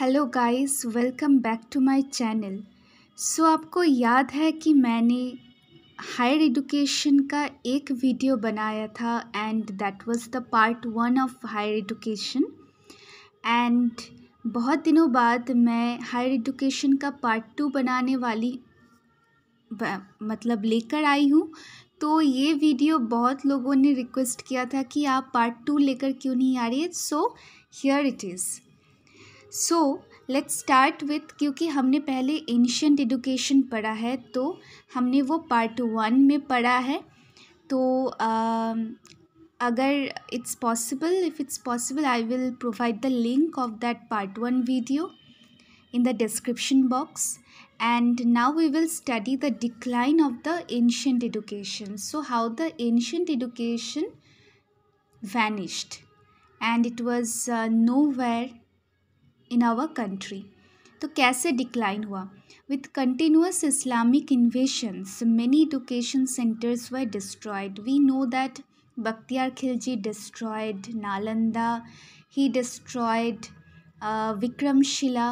Hello guys welcome back to my channel so आपको याद है कि मैंने हायर एडुकेशन का एक वीडियो बनाया था and that was the part one of higher education and बहुत दिनों बाद मैं हायर एडुकेशन का पार्ट टू बनाने वाली मतलब लेकर आई हूँ तो ये वीडियो बहुत लोगों ने रिक्वेस्ट किया था कि आप पार्ट टू लेकर क्यों नहीं आ रही है so here it is so let's start with क्योंकि हमने पहले एंशंट एडुकेशन पढ़ा है तो हमने वो पार्ट वन में पढ़ा है तो uh, अगर it's possible if it's possible I will provide the link of that part one video in the description box and now we will study the decline of the ancient education so how the ancient education vanished and it was nowhere in our country तो कैसे decline हुआ विथ continuous Islamic invasions many education centres were destroyed we know that Bakhtiar Khilji destroyed Nalanda, he destroyed uh, Vikramshila.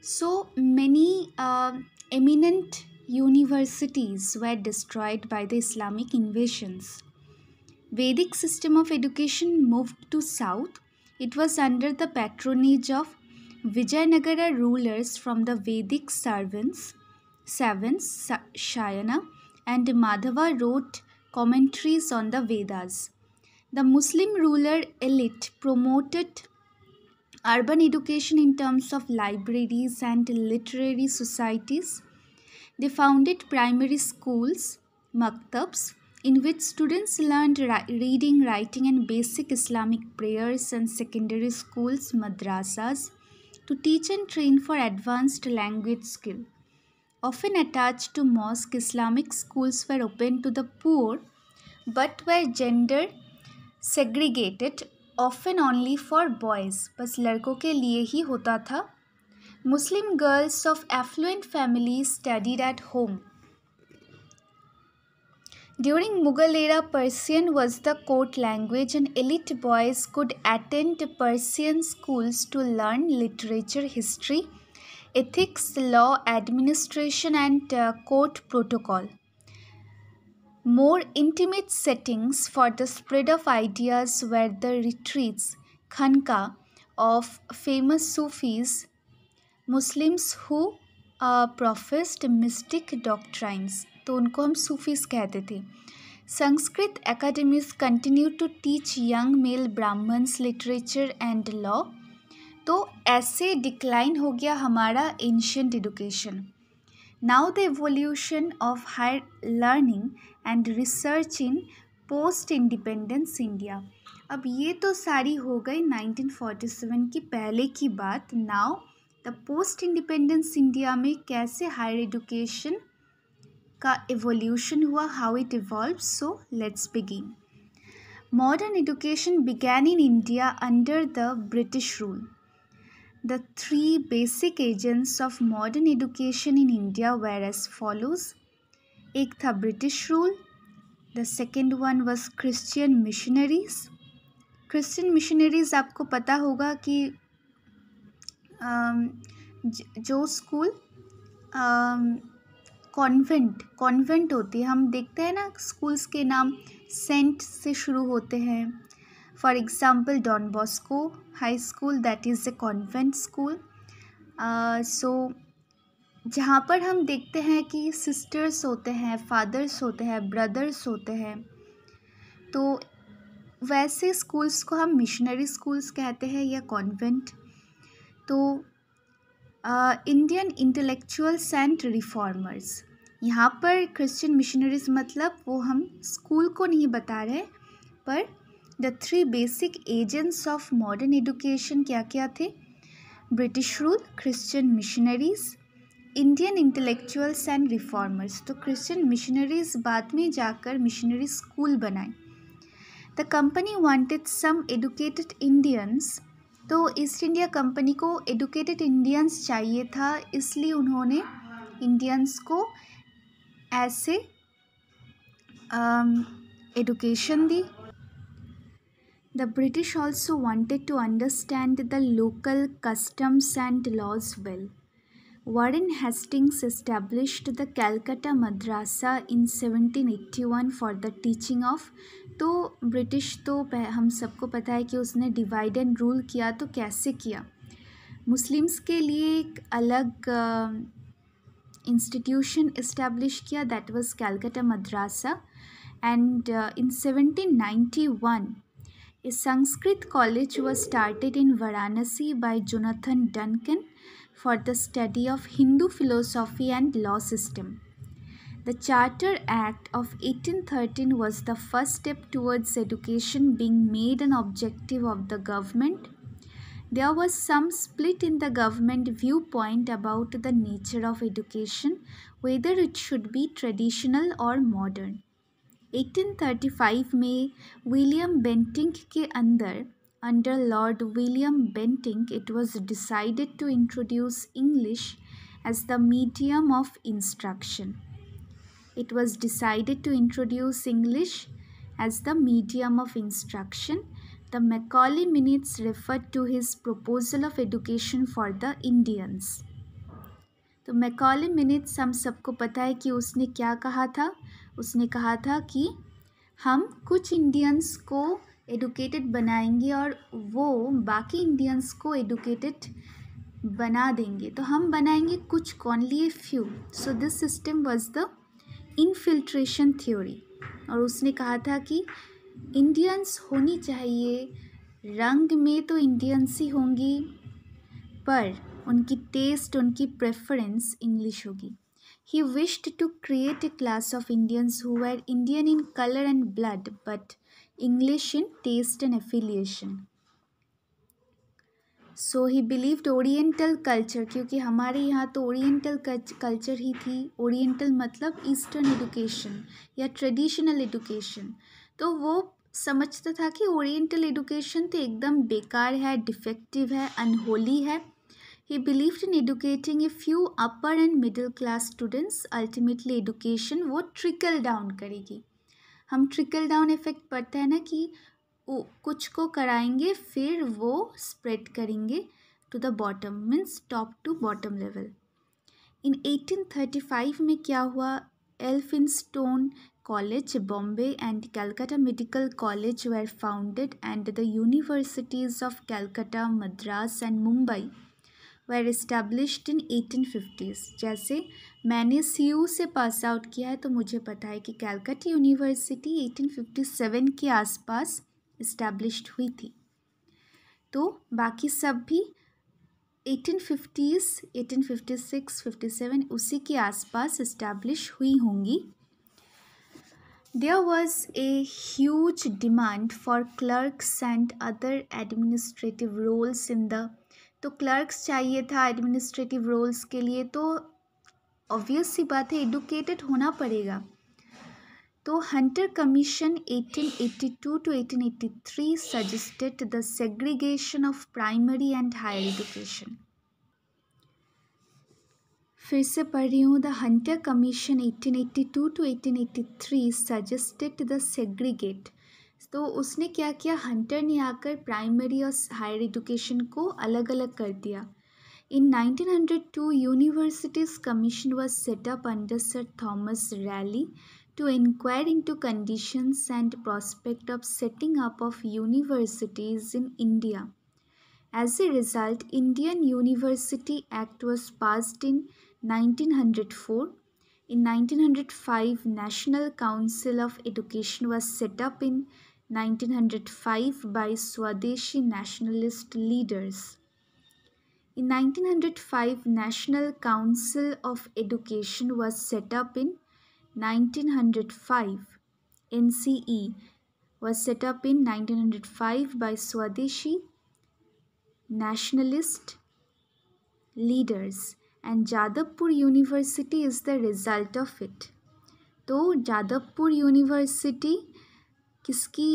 So many uh, eminent universities were destroyed by the Islamic invasions. Vedic system of education moved to south. It was under the patronage of Vijayanagara rulers from the Vedic servants, servants Shayana and Madhava wrote commentaries on the Vedas. The Muslim ruler elite promoted urban education in terms of libraries and literary societies. They founded primary schools, maktabs, in which students learned reading, writing, and basic Islamic prayers, and secondary schools, madrasas, to teach and train for advanced language skill. Often attached to mosque, Islamic schools were open to the poor but were gender segregated, often only for boys, bas ladkon ke liye hi hota tha Muslim girls of affluent families studied at home. During Mughal era, Persian was the court language and elite boys could attend Persian schools to learn literature, history, ethics, law, administration and uh, court protocol. More intimate settings for the spread of ideas were the retreats, khanka, of famous Sufis, Muslims who uh, professed mystic doctrines. तो उनको हम सूफीज़ कहते थे Sanskrit academies continue to teach young male Brahmans literature and law तो ऐसे decline हो गया हमारा ancient education now the evolution of higher learning and research in post independence India अब ये तो सारी हो गई 1947 की पहले की बात now the post independence India में कैसे हायर एजुकेशन का एवोल्यूशन हुआ how it evolve so let's begin modern education began in India under the British rule the three basic agents of modern education in India were as follows एक था British rule the second one was Christian missionaries Christian missionaries आपको पता होगा कि जो school convent convent होती है हम देखते हैं ना स्कूल्स के नाम सेंट से शुरू होते हैं for example Don Bosco high school that is a convent school so जहाँ पर हम देखते हैं कि सिस्टर्स होते हैं फादर्स होते हैं ब्रदर्स होते हैं तो वैसे स्कूल्स को हम मिशनरी स्कूल्स कहते हैं या कॉन्वेंट तो इंडियन इंटेलेक्चुअल एंड रिफॉर्मर्स यहाँ पर क्रिश्चियन मिशनरीज मतलब वो हम स्कूल को नहीं बता रहे पर the three basic agents of modern education क्या क्या थे British rule Christian missionaries Indian intellectuals and reformers तो क्रिश्चियन मिशनरीज बाद में जाकर मिशनरी स्कूल बनाए the company wanted some educated Indians तो ईस्ट इंडिया कंपनी को एडुकेटेड इंडियंस चाहिए था इसलिए उन्होंने इंडियंस को ऐसे एडुकेशन दी the British also wanted to understand the local customs and laws well Warren Hastings established the Calcutta madrasa in seventeen eighty one for the teaching of तो British तो हम सबको पता है कि उसने डिवाइड एंड रूल किया तो कैसे किया मुस्लिम्स के लिए एक अलग इंस्टीट्यूशन इस्टेब्लिश किया that was Calcutta Madrasa and in 1791 a Sanskrit college was started in Varanasi by Jonathan Duncan for the study of Hindu philosophy and law system The Charter Act of 1813 was the first step towards education being made an objective of the government. There was some split in the government viewpoint about the nature of education, whether it should be traditional or modern. 1835 May William Bentinck के अंदर under Lord William Bentinck, it was decided to introduce English as the medium of instruction. it was decided to introduce English as the medium of instruction. The Macaulay Minutes referred to his proposal of education for the Indians. तो Macaulay minutes हम सबको पता है कि उसने क्या कहा था उसने कहा था कि हम कुछ इंडियंस को एडुकेटेड बनाएंगे और वो बाकी इंडियंस को एडुकेटेड बना देंगे तो हम बनाएंगे कुछ कॉनली few so this system was the infiltration theory और उसने कहा था कि इंडियंस होनी चाहिए रंग में तो इंडियंस ही होंगी पर उनकी टेस्ट उनकी प्रेफरेंस इंग्लिश होगी he wished to create a class of Indians who Indian in colour and blood but English in taste and affiliation so he believed oriental culture क्योंकि हमारे यहाँ तो ओरिएंटल कल्चर ही थी ओरिएंटल मतलब eastern education या traditional education तो वो समझता था कि ओरिएंटल एडुकेशन तो एकदम बेकार है डिफेक्टिव है अनहोली है he believed in educating a few upper and middle class students ultimately education वो trickle down करेगी हम trickle down effect पढ़ते हैं ना कि वो कुछ को कराएंगे फिर वो स्प्रेड करेंगे to the bottom means top to bottom level in 1835 में क्या हुआ Elphinstone college Bombay and Calcutta medical college were founded and the universities of Calcutta Madras and Mumbai were established in eighteen fifties जैसे मैंने सी यू से पास आउट किया है तो मुझे पता है कि Calcutta university eighteen fifty seven के आसपास इस्टेब्लिश्ड हुई थी तो बाकी सब भी eighteen eighteen fifties fifty six fifty seven उसी के आसपास इस्टेब्लिश हुई होंगी there was a huge demand for clerks and other administrative roles in the तो क्लर्क्स चाहिए था एडमिनिस्ट्रेटिव रोल्स के लिए तो ऑब्वियस सी बात है एडुकेटेड होना पड़ेगा तो Hunter commission 1882 to 1883 suggested the segregation of primary and higher education फिर से पढ़ रही हूँ the Hunter commission 1882 to 1883 suggested the segregate तो उसने क्या किया हंटर ने आकर प्राइमरी और हायर एजुकेशन को अलग अलग कर दिया in 1902 universities commission was set up under sir Thomas Raleigh to inquire into conditions and prospect of setting up of universities in India. As a result, Indian University Act was passed in 1904. In 1905, National Council of Education was set up in 1905 by Swadeshi nationalist leaders. In 1905, National Council of Education was set up in 1905 NCE was set up in 1905 by Swadeshi nationalist leaders and Jadavpur University is the result of it. तो Jadavpur university किसकी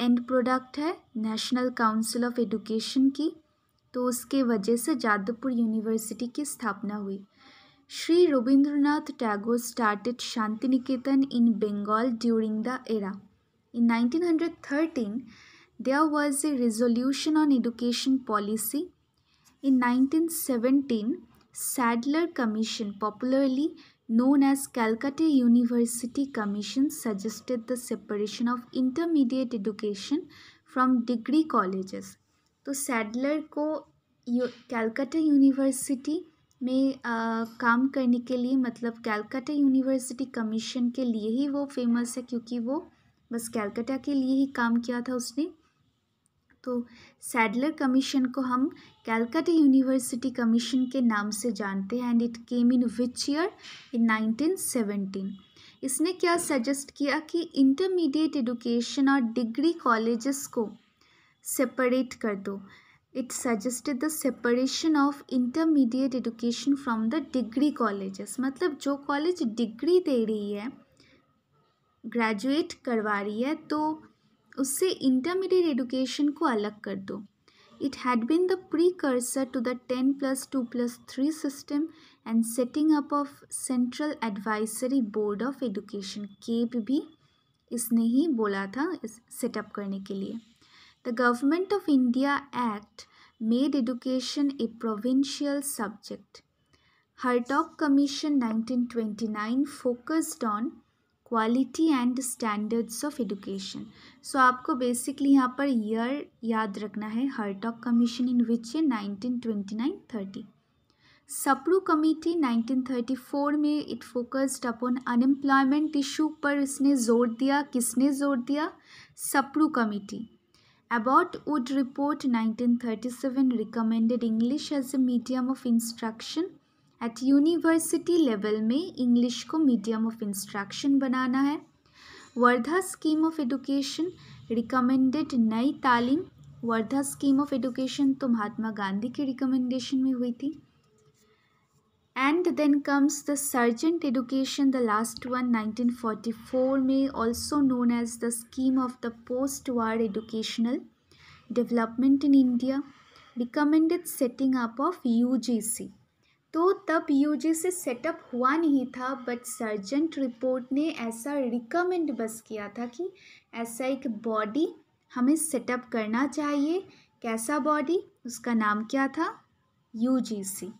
end product है national council of education की तो उसके वजह से Jadavpur university की स्थापना हुई Sri Rabindranath Tagore started Shantiniketan in Bengal during the era. In 1913, there was a resolution on education policy. In 1917, Sadler Commission, popularly known as Calcutta University Commission, suggested the separation of intermediate education from degree colleges. तो Sadler को Calcutta university में काम करने के लिए मतलब Calcutta university commission के लिए ही वो फेमस है क्योंकि वो बस कैलकाटा के लिए ही काम किया था उसने तो सैडलर कमीशन को हम कैलकाटा यूनिवर्सिटी कमीशन के नाम से जानते हैं and it came in which year in 1917 इसने क्या सजेस्ट किया कि इंटरमीडिएट एडुकेशन और डिग्री कॉलेजेस को सेपरेट कर दो it suggested the separation of intermediate education from the degree college मतलब जो कॉलेज डिग्री दे रही है ग्रेजुएट करवा रही है तो उससे इंटरमीडिएट एडुकेशन को अलग कर दो it had been the precursor to the ten plus two plus three system and setting up of central advisory board of education के भी इसने ही बोला था इस सेटअप करने के लिए The Government of India Act made education a provincial subject. Hartog Commission 1929 focused on quality and standards of education so आपको बेसिकली यहाँ पर ईयर याद रखना है हर्टॉक कमीशन इन विच ये nineteen twenty nine thirty Sapru committee four में it focused upon unemployment issue पर इसने जोर दिया किसने जोर दिया Sapru committee Abbott Wood report 1937 recommended English as a medium of instruction. At university level में इंग्लिश को मीडियम ऑफ इंस्ट्रक्शन बनाना है Wardha scheme of education recommended Nai Talim Wardha scheme of education तो महात्मा गांधी की रिकमेंडेशन में हुई थी and then comes the Sargent education the last one nineteen forty four में also known as the scheme of the post war educational development in India recommended setting up of U G C तो तब you G C setup हुआ नहीं था but sergeant report ने ऐसा recommend बस किया था कि ऐसा एक बॉडी हमें सेटअप करना चाहिए कैसा बॉडी उसका नाम क्या था U G C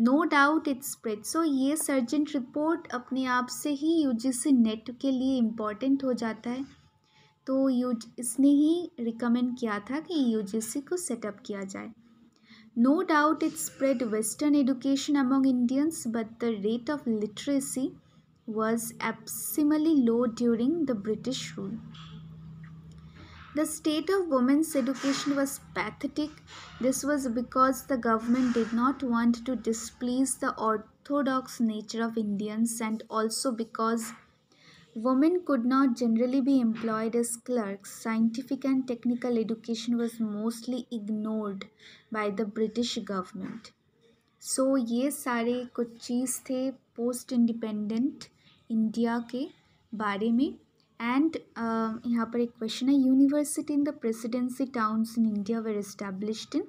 no doubt it's spread so ये सर्जेंट रिपोर्ट अपने आप से ही सी नेट के लिए इम्पॉर्टेंट हो जाता है तो यू इसने ही रिकमेंड किया था कि सी को सेटअप किया जाए no doubt it's spread western education among Indians but the rate of literacy was abysmally low during the British rule The state of women's education was pathetic. This was because the government did not want to displease the orthodox nature of Indians and also because women could not generally be employed as clerks. Scientific and technical education was mostly ignored by the British government. so, ये सारे कुछ चीज़ थे थे post-independent India के बारे में and uh, um, यहाँ पर एक क्वेश्चन है university in the presidency towns in India were established in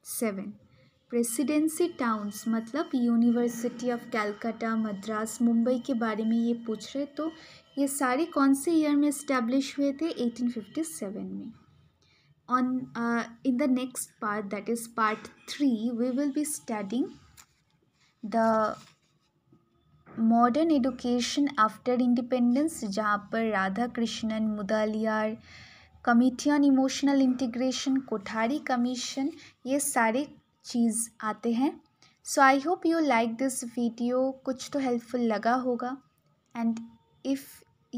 1857 presidency towns मतलब यूनिवर्सिटी ऑफ कैलकाटा मद्रास मुंबई के बारे में ये पूछ रहे तो ये सारे कौन से ईयर में इस्टेब्लिश हुए थे 1857 में on in the next part that is part three we will be studying the modern education after independence जहाँ पर Radhakrishnan Mudaliar committee on emotional integration Kothari commission ये सारे चीज़ आते हैं so I hope you like this video कुछ तो helpful लगा होगा and if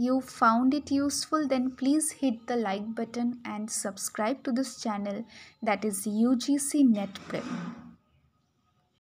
you found it useful then please hit the like button and subscribe to this channel that is you G C NET Prem